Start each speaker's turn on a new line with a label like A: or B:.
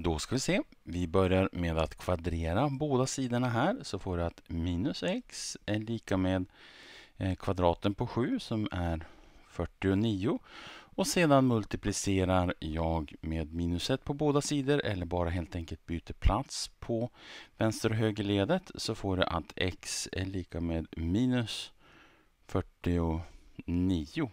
A: Då ska vi se. Vi börjar med att kvadrera båda sidorna här så får du att minus x är lika med eh, kvadraten på 7 som är 49 och sedan multiplicerar jag med minus 1 på båda sidor eller bara helt enkelt byter plats på vänster och högerledet så får du att x är lika med minus 49.